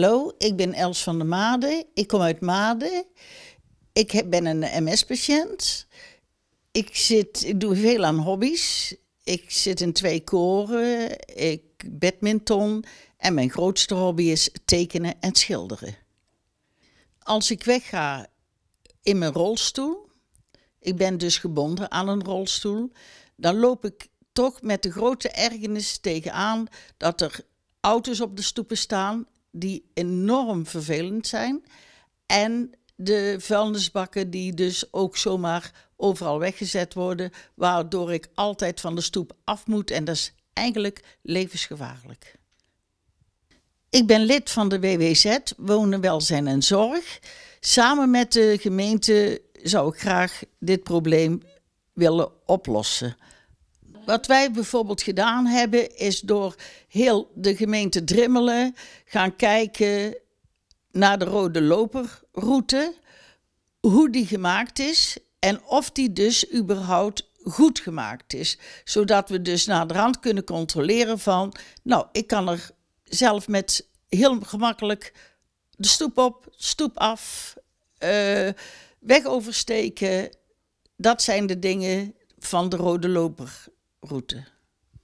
Hallo, ik ben Els van der Made. Ik kom uit Made. Ik ben een MS-patiënt. Ik, zit, ik doe veel aan hobby's. Ik zit in twee koren. Ik badminton. En mijn grootste hobby is tekenen en schilderen. Als ik wegga in mijn rolstoel, ik ben dus gebonden aan een rolstoel, dan loop ik toch met de grote ergernis tegenaan dat er auto's op de stoepen staan die enorm vervelend zijn. En de vuilnisbakken die dus ook zomaar overal weggezet worden, waardoor ik altijd van de stoep af moet en dat is eigenlijk levensgevaarlijk. Ik ben lid van de WWZ, Wonen, Welzijn en Zorg. Samen met de gemeente zou ik graag dit probleem willen oplossen. Wat wij bijvoorbeeld gedaan hebben, is door heel de gemeente Drimmelen gaan kijken naar de Rode Loperroute, hoe die gemaakt is en of die dus überhaupt goed gemaakt is. Zodat we dus naar de rand kunnen controleren van, nou, ik kan er zelf met heel gemakkelijk de stoep op, stoep af, eh, weg oversteken. Dat zijn de dingen van de rode loper route.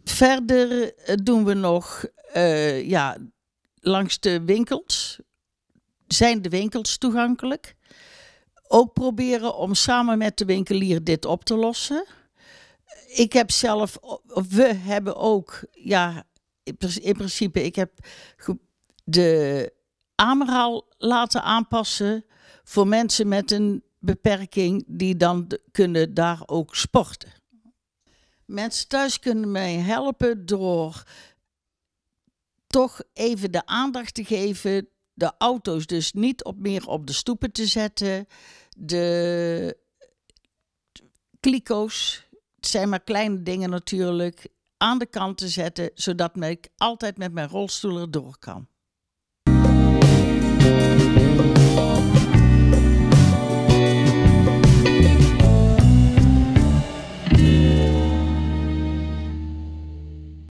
Verder eh, doen we nog eh, ja, langs de winkels. Zijn de winkels toegankelijk? Ook proberen om samen met de winkelier dit op te lossen. Ik heb zelf, we hebben ook, ja, in principe, ik heb de Ameraal laten aanpassen voor mensen met een beperking die dan kunnen daar ook sporten. Mensen thuis kunnen mij helpen door toch even de aandacht te geven. De auto's dus niet op meer op de stoepen te zetten. De kliko's, het zijn maar kleine dingen natuurlijk, aan de kant te zetten. Zodat ik altijd met mijn rolstoel erdoor kan.